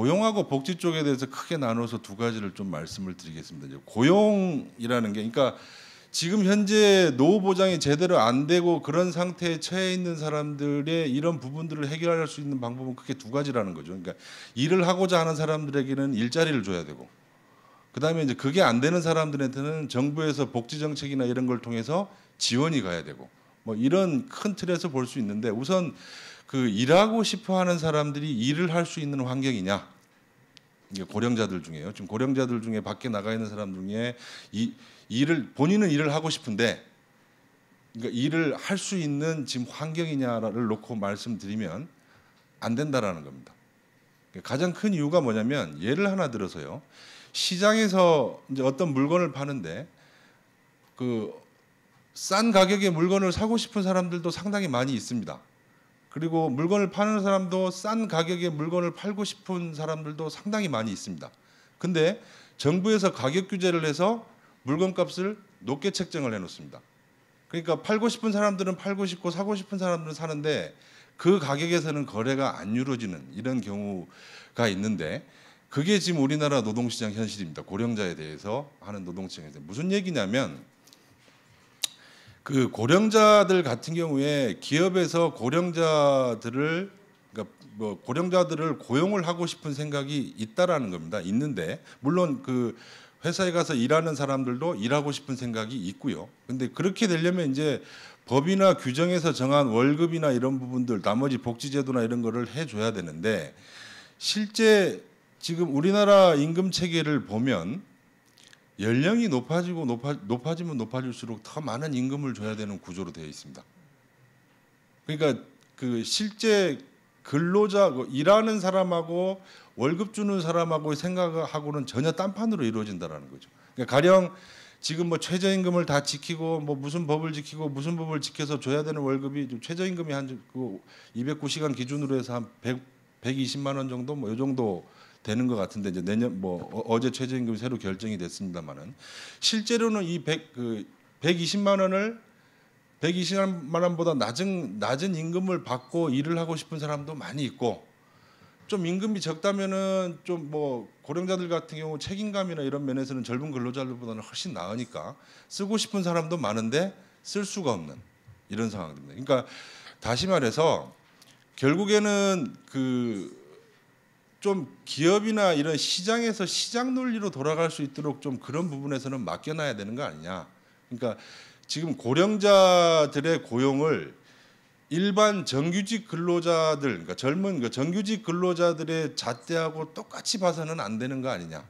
고용하고 복지 쪽에 대해서 크게 나눠서 두 가지를 좀 말씀을 드리겠습니다. 고용이라는 게 그러니까 지금 현재 노후 보장이 제대로 안 되고 그런 상태에 처해 있는 사람들의 이런 부분들을 해결할 수 있는 방법은 크게 두 가지라는 거죠. 그러니까 일을 하고자 하는 사람들에게는 일자리를 줘야 되고 그다음에 이제 그게 안 되는 사람들한테는 정부에서 복지 정책이나 이런 걸 통해서 지원이 가야 되고 뭐 이런 큰 틀에서 볼 수 있는데 우선 그 일하고 싶어 하는 사람들이 일을 할 수 있는 환경이냐. 이게 고령자들 중에요. 지금 고령자들 중에 밖에 나가 있는 사람 중에 이 일을 본인은 일을 하고 싶은데 그러니까 일을 할 수 있는 지금 환경이냐를 놓고 말씀드리면 안 된다라는 겁니다. 가장 큰 이유가 뭐냐면 예를 하나 들어서요. 시장에서 이제 어떤 물건을 파는데 그 싼 가격의 물건을 사고 싶은 사람들도 상당히 많이 있습니다. 그리고 물건을 파는 사람도 싼 가격에 물건을 팔고 싶은 사람들도 상당히 많이 있습니다. 근데 정부에서 가격 규제를 해서 물건값을 높게 책정을 해 놓습니다. 그러니까 팔고 싶은 사람들은 팔고 싶고 사고 싶은 사람들은 사는데 그 가격에서는 거래가 안 이루어지는 이런 경우가 있는데 그게 지금 우리나라 노동시장 현실입니다. 고령자에 대해서 하는 노동시장에서 무슨 얘기냐면 그 고령자들 같은 경우에 기업에서 고령자들을 그러니까 뭐 고령자들을 고용을 하고 싶은 생각이 있다라는 겁니다. 있는데 물론 그 회사에 가서 일하는 사람들도 일하고 싶은 생각이 있고요. 근데 그렇게 되려면 이제 법이나 규정에서 정한 월급이나 이런 부분들 나머지 복지제도나 이런 거를 해줘야 되는데 실제 지금 우리나라 임금 체계를 보면 연령이 높아지고 높아, 높아지면 높아질수록 더 많은 임금을 줘야 되는 구조로 되어 있습니다. 그러니까 그 실제 근로자 그 일하는 사람하고 월급 주는 사람하고 생각하고는 전혀 딴판으로 이루어진다라는 거죠. 그러니까 가령 지금 뭐 최저임금을 다 지키고 뭐 무슨 법을 지키고 무슨 법을 지켜서 줘야 되는 월급이 최저임금이 한그 209시간 기준으로 해서 한 100, 120만 원 정도 뭐요 정도 되는 것 같은데 이제 내년 뭐 어, 어제 최저임금 새로 결정이 됐습니다만은 실제로는 이백그 120만 원을 120만 원보다 낮은 낮은 임금을 받고 일을 하고 싶은 사람도 많이 있고 좀 임금이 적다면은 좀 뭐 고령자들 같은 경우 책임감이나 이런 면에서는 젊은 근로자들보다는 훨씬 나으니까 쓰고 싶은 사람도 많은데 쓸 수가 없는 이런 상황입니다. 그러니까 다시 말해서 결국에는 그좀 기업이나 이런 시장에서 시장 논리로 돌아갈 수 있도록 좀 그런 부분에서는 맡겨놔야 되는 거 아니냐. 그러니까 지금 고령자들의 고용을 일반 정규직 근로자들, 그러니까 젊은 그러니까 정규직 근로자들의 잣대하고 똑같이 봐서는 안 되는 거 아니냐.